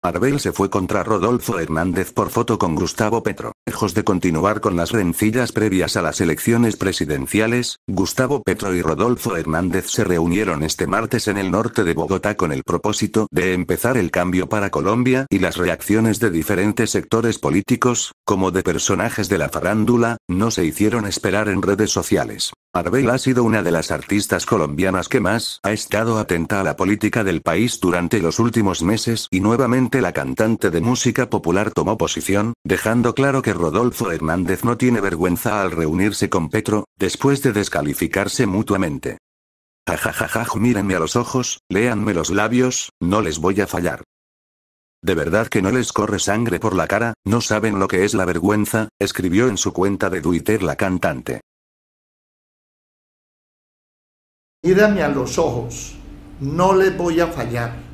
Arbel se fue contra Rodolfo Hernández por foto con Gustavo Petro. Lejos de continuar con las rencillas previas a las elecciones presidenciales, Gustavo Petro y Rodolfo Hernández se reunieron este martes en el norte de Bogotá con el propósito de empezar el cambio para Colombia y las reacciones de diferentes sectores políticos, como de personajes de la farándula, no se hicieron esperar en redes sociales. Arbel ha sido una de las artistas colombianas que más ha estado atenta a la política del país durante los últimos meses y nuevamente la cantante de música popular tomó posición, dejando claro que Rodolfo Hernández no tiene vergüenza al reunirse con Petro, después de descalificarse mutuamente. Jajajajaj, mírenme a los ojos, léanme los labios, no les voy a fallar. De verdad que no les corre sangre por la cara, no saben lo que es la vergüenza, escribió en su cuenta de Twitter la cantante. mírame a los ojos, no le voy a fallar.